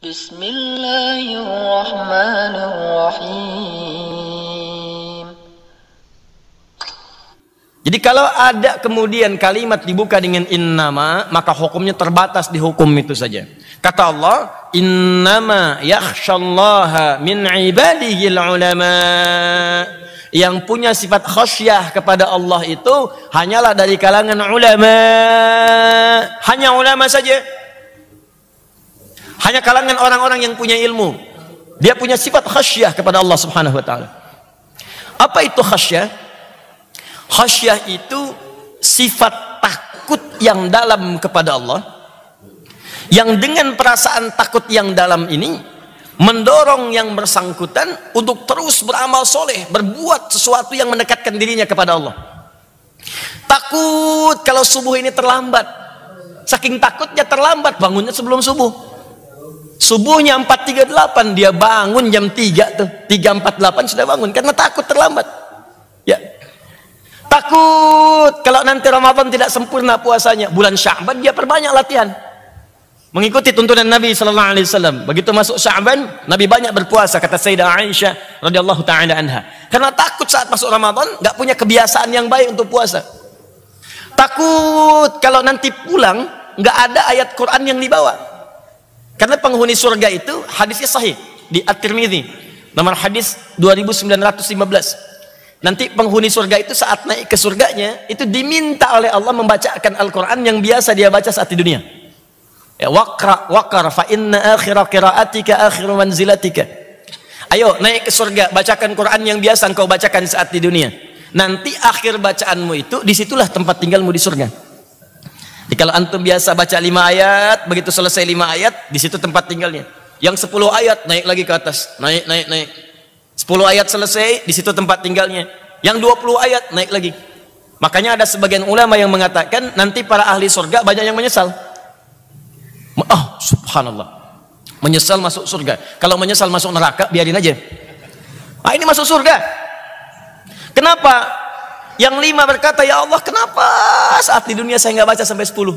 Bismillahirrahmanirrahim. Jadi kalau ada kemudian kalimat dibuka dengan innama, maka hukumnya terbatas di hukum itu saja. Kata Allah, innama yakhshallaha min ibadihi ulama. Yang punya sifat khasyah kepada Allah itu hanyalah dari kalangan ulama. Hanya ulama saja. Hanya kalangan orang-orang yang punya ilmu. Dia punya sifat khasyah kepada Allah Subhanahu wa taala. Apa itu khasyah? Khasyah itu sifat takut yang dalam kepada Allah. Yang dengan perasaan takut yang dalam ini mendorong yang bersangkutan untuk terus beramal soleh, berbuat sesuatu yang mendekatkan dirinya kepada Allah. Takut kalau subuh ini terlambat, saking takutnya terlambat bangunnya sebelum subuh. Subuhnya 4.38 dia bangun jam 3 tuh. 3.48 sudah bangun karena takut terlambat. Ya. Takut kalau nanti Ramadan tidak sempurna puasanya. Bulan Sya'ban dia perbanyak latihan. Mengikuti tuntunan Nabi sallallahu alaihi wasallam. Begitu masuk Sya'ban, Nabi banyak berpuasa kata Sayyidah Aisyah radhiyallahu taala anha. Karena takut saat masuk Ramadan nggak punya kebiasaan yang baik untuk puasa. Takut kalau nanti pulang nggak ada ayat Quran yang dibawa. Karena penghuni surga itu hadisnya sahih di at tirmidzi nomor hadis 2915. Nanti penghuni surga itu saat naik ke surganya itu diminta oleh Allah membacakan Al-Qur'an yang biasa dia baca saat di dunia. Ya waqra waqar fa inna akhira qiraatika akhiru manzilatika. Ayo naik ke surga bacakan Quran yang biasa engkau bacakan saat di dunia. Nanti akhir bacaanmu itu disitulah tempat tinggalmu di surga. Jadi kalau antum biasa baca lima ayat, begitu selesai lima ayat, di situ tempat tinggalnya. Yang sepuluh ayat naik lagi ke atas, naik naik naik. Sepuluh ayat selesai, di situ tempat tinggalnya. Yang dua puluh ayat naik lagi. Makanya ada sebagian ulama yang mengatakan nanti para ahli surga banyak yang menyesal. Oh, subhanallah. Menyesal masuk surga. Kalau menyesal masuk neraka, biarin aja. Ah, ini masuk surga. Kenapa? Yang lima berkata, ya Allah kenapa saat di dunia saya nggak baca sampai sepuluh.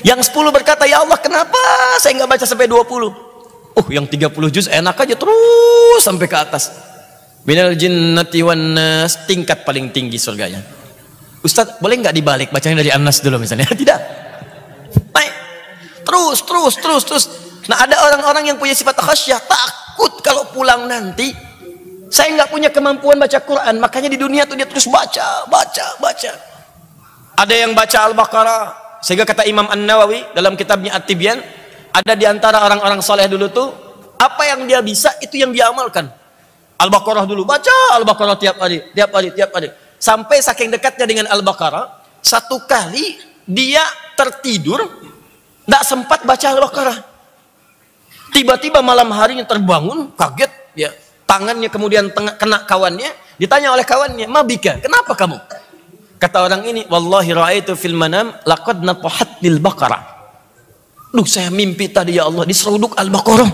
Yang sepuluh berkata, ya Allah kenapa saya nggak baca sampai dua puluh. Oh, yang tiga puluh juz enak aja terus sampai ke atas. Minal jinnati wan nas, tingkat paling tinggi surganya. Ustadz, boleh nggak dibalik bacanya dari Anas dulu misalnya? Tidak. Baik. Terus, terus, terus, terus. Nah ada orang-orang yang punya sifat khasyah, takut kalau pulang nanti saya nggak punya kemampuan baca Quran, makanya di dunia tuh dia terus baca, baca, baca. Ada yang baca Al-Baqarah, sehingga kata Imam An-Nawawi dalam kitabnya At-Tibyan, ada di antara orang-orang soleh dulu tuh, apa yang dia bisa itu yang dia amalkan. Al-Baqarah dulu, baca Al-Baqarah tiap hari, tiap hari, tiap hari. Sampai saking dekatnya dengan Al-Baqarah, satu kali dia tertidur, tidak sempat baca Al-Baqarah. Tiba-tiba malam harinya terbangun, kaget, ya tangannya kemudian tengah kena kawannya, ditanya oleh kawannya, "Mabika, kenapa kamu?" Kata orang ini, "Wallahi ra'aitu fil manam laqad natahat lil baqarah." Duh, saya mimpi tadi ya Allah diseruduk al-baqarah.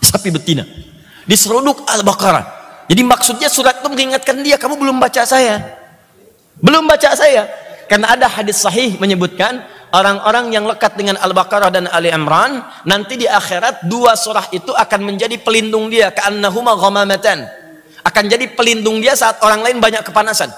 Sapi betina. Diseruduk al-baqarah. Jadi maksudnya surat itu mengingatkan dia, kamu belum baca saya. Belum baca saya. Karena ada hadis sahih menyebutkan orang-orang yang lekat dengan Al-Baqarah dan Ali Imran nanti di akhirat dua surah itu akan menjadi pelindung dia ka'annahuma ghamamatan akan jadi pelindung dia saat orang lain banyak kepanasan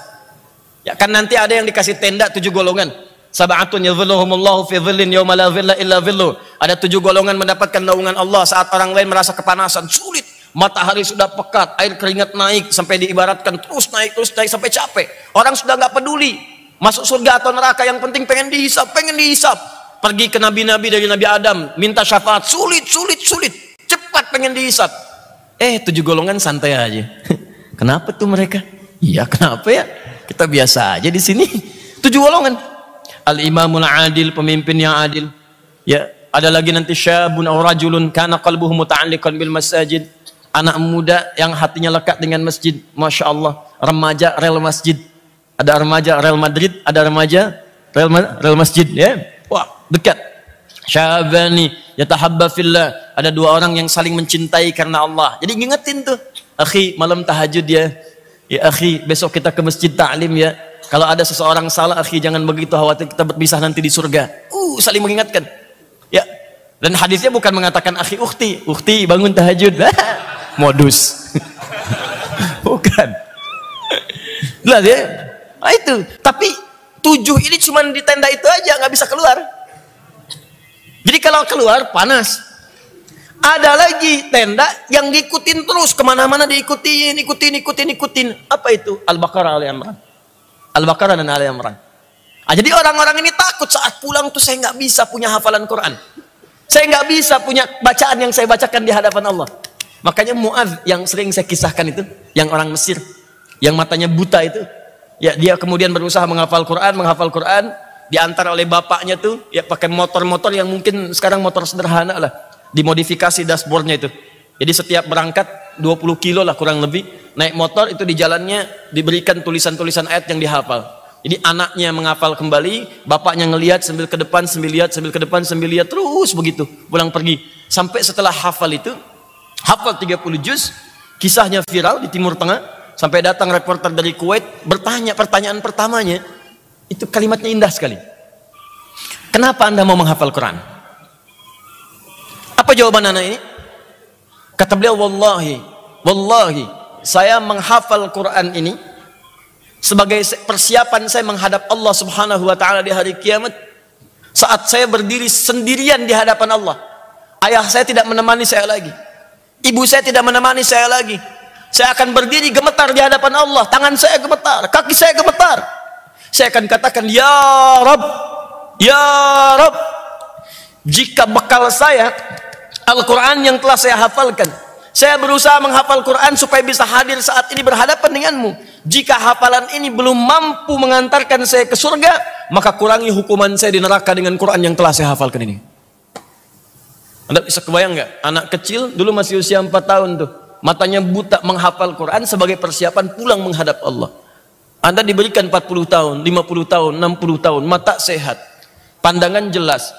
ya kan nanti ada yang dikasih tenda tujuh golongan sab'atun yadhilluhumullahu fi dhillin yawma la dhilla illa dhillu ada tujuh golongan mendapatkan naungan Allah saat orang lain merasa kepanasan sulit matahari sudah pekat, air keringat naik sampai diibaratkan terus naik terus naik sampai capek. Orang sudah nggak peduli. Masuk surga atau neraka yang penting pengen dihisap, pengen dihisap. Pergi ke nabi-nabi dari Nabi Adam, minta syafaat, sulit, sulit, sulit. Cepat pengen dihisap. Eh, tujuh golongan santai aja. Kenapa tuh mereka? Iya, kenapa ya? Kita biasa aja di sini. Tujuh golongan. Al-imamul adil, pemimpin yang adil. Ya, ada lagi nanti syabun aw rajulun kana qalbuhu muta'alliqan bil masajid. Anak muda yang hatinya lekat dengan masjid. Masya Allah. Remaja rel masjid ada remaja Real Madrid, ada remaja Real, Ma Real Masjid ya. Wah, dekat. Syabani yatahabba fillah. Ada dua orang yang saling mencintai karena Allah. Jadi ngingetin tuh. Akhi, malam tahajud ya. Ya akhi, besok kita ke masjid ta'lim ya. Kalau ada seseorang salah, akhi jangan begitu khawatir kita berpisah nanti di surga. Uh, saling mengingatkan. Ya. Dan hadisnya bukan mengatakan akhi ukhti, ukhti bangun tahajud. Modus. bukan. lah ya? Nah, itu. Tapi tujuh ini cuma di tenda itu aja, nggak bisa keluar. Jadi kalau keluar panas. Ada lagi tenda yang diikutin terus kemana-mana diikutin, ikutin, ikutin, ikutin. Apa itu? Al-Baqarah Al Imran. Al-Baqarah dan Al Imran. Nah, jadi orang-orang ini takut saat pulang tuh saya nggak bisa punya hafalan Quran. Saya nggak bisa punya bacaan yang saya bacakan di hadapan Allah. Makanya Muaz yang sering saya kisahkan itu, yang orang Mesir, yang matanya buta itu, Ya, dia kemudian berusaha menghafal Quran, menghafal Quran, diantar oleh bapaknya tuh ya pakai motor-motor yang mungkin sekarang motor sederhana lah, dimodifikasi dashboardnya itu. Jadi setiap berangkat 20 kilo lah kurang lebih naik motor itu di jalannya diberikan tulisan-tulisan ayat yang dihafal. Jadi anaknya menghafal kembali, bapaknya ngelihat sambil ke depan, sambil lihat, sambil ke depan, sambil lihat terus begitu, pulang pergi. Sampai setelah hafal itu, hafal 30 juz, kisahnya viral di Timur Tengah, Sampai datang reporter dari Kuwait bertanya pertanyaan pertamanya. Itu kalimatnya indah sekali. Kenapa Anda mau menghafal Quran? Apa jawaban anak ini? Kata beliau, wallahi, wallahi, saya menghafal Quran ini sebagai persiapan saya menghadap Allah Subhanahu wa taala di hari kiamat saat saya berdiri sendirian di hadapan Allah. Ayah saya tidak menemani saya lagi. Ibu saya tidak menemani saya lagi. Saya akan berdiri gemetar di hadapan Allah. Tangan saya gemetar, kaki saya gemetar. Saya akan katakan, Ya Rob, Ya Rob. Jika bekal saya, Al-Quran yang telah saya hafalkan. Saya berusaha menghafal Quran supaya bisa hadir saat ini berhadapan denganmu. Jika hafalan ini belum mampu mengantarkan saya ke surga, maka kurangi hukuman saya di neraka dengan Quran yang telah saya hafalkan ini. Anda bisa kebayang nggak? Anak kecil dulu masih usia 4 tahun tuh matanya buta menghafal Quran sebagai persiapan pulang menghadap Allah. Anda diberikan 40 tahun, 50 tahun, 60 tahun, mata sehat, pandangan jelas,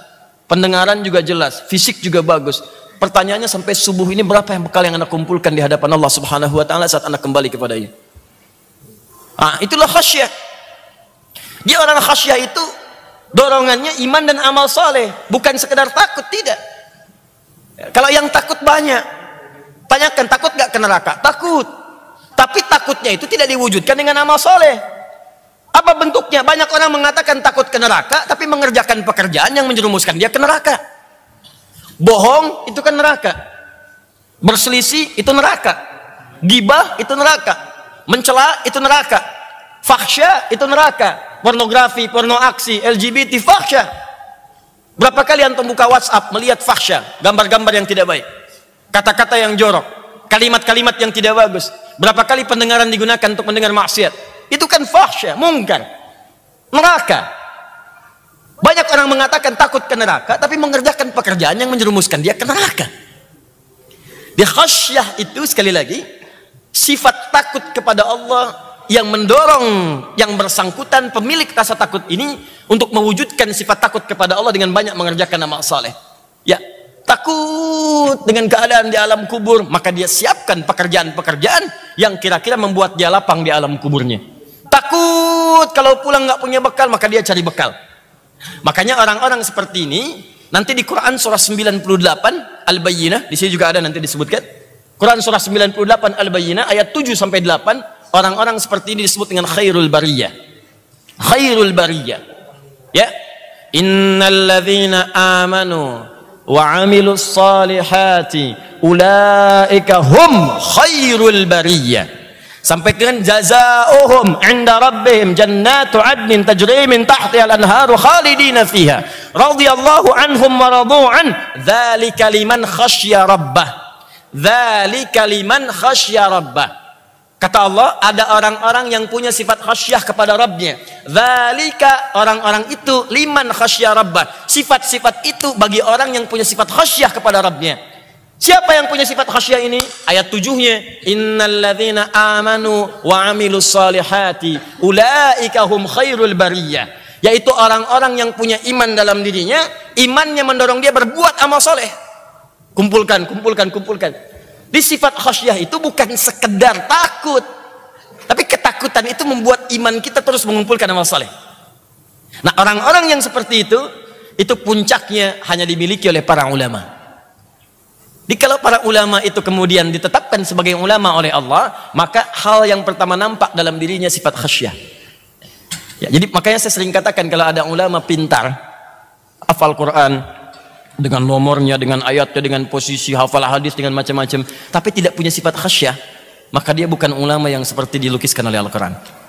pendengaran juga jelas, fisik juga bagus. Pertanyaannya sampai subuh ini berapa yang bekal yang Anda kumpulkan di hadapan Allah Subhanahu wa taala saat Anda kembali kepadanya? Ah, itulah khasyah. Dia orang khasyah itu dorongannya iman dan amal soleh, bukan sekedar takut, tidak. Kalau yang takut banyak, Tanyakan takut gak ke neraka? Takut. Tapi takutnya itu tidak diwujudkan dengan amal soleh. Apa bentuknya? Banyak orang mengatakan takut ke neraka, tapi mengerjakan pekerjaan yang menjerumuskan dia ke neraka. Bohong itu kan neraka. Berselisih itu neraka. Gibah itu neraka. Mencela itu neraka. Faksha itu neraka. Pornografi, porno aksi, LGBT, faksha. Berapa kali antum buka WhatsApp melihat faksha, gambar-gambar yang tidak baik? kata-kata yang jorok, kalimat-kalimat yang tidak bagus. Berapa kali pendengaran digunakan untuk mendengar maksiat? Itu kan fahsyah, mungkar. Neraka. Banyak orang mengatakan takut ke neraka, tapi mengerjakan pekerjaan yang menjerumuskan dia ke neraka. Di khasyah itu sekali lagi sifat takut kepada Allah yang mendorong yang bersangkutan pemilik rasa takut ini untuk mewujudkan sifat takut kepada Allah dengan banyak mengerjakan amal saleh. Ya, takut dengan keadaan di alam kubur, maka dia siapkan pekerjaan-pekerjaan yang kira-kira membuat dia lapang di alam kuburnya. Takut kalau pulang nggak punya bekal, maka dia cari bekal. Makanya orang-orang seperti ini nanti di Quran surah 98 Al-Bayyinah, di sini juga ada nanti disebutkan. Quran surah 98 Al-Bayyinah ayat 7 sampai 8, orang-orang seperti ini disebut dengan khairul bariyah. Khairul bariyah. Ya. Innalladzina amanu وعملوا الصالحات ulaika hum khairul bariyah sampaikan jazaohum inda rabbihim jannatu adnin tajri min tahtiha al-anharu khalidina fiha radiyallahu anhum wa radu an dzalika liman khasyya rabbah dzalika liman khasyya rabbah Kata Allah, ada orang-orang yang punya sifat khasyah kepada Rabbnya. Zalika orang-orang itu liman khasyah Rabbah. Sifat-sifat itu bagi orang yang punya sifat khasyah kepada Rabbnya. Siapa yang punya sifat khasyah ini? Ayat tujuhnya. Innaladina amanu wa amilu salihati ulaika khairul bariyah. Yaitu orang-orang yang punya iman dalam dirinya, imannya mendorong dia berbuat amal soleh. Kumpulkan, kumpulkan, kumpulkan di sifat khasyah itu bukan sekedar takut. Tapi ketakutan itu membuat iman kita terus mengumpulkan amal soleh. Nah orang-orang yang seperti itu, itu puncaknya hanya dimiliki oleh para ulama. Jadi kalau para ulama itu kemudian ditetapkan sebagai ulama oleh Allah, maka hal yang pertama nampak dalam dirinya sifat khasyah. Ya, jadi makanya saya sering katakan kalau ada ulama pintar, hafal Quran, dengan nomornya, dengan ayatnya, dengan posisi hafal hadis, dengan macam-macam, tapi tidak punya sifat khasyah, maka dia bukan ulama yang seperti dilukiskan oleh Al-Quran.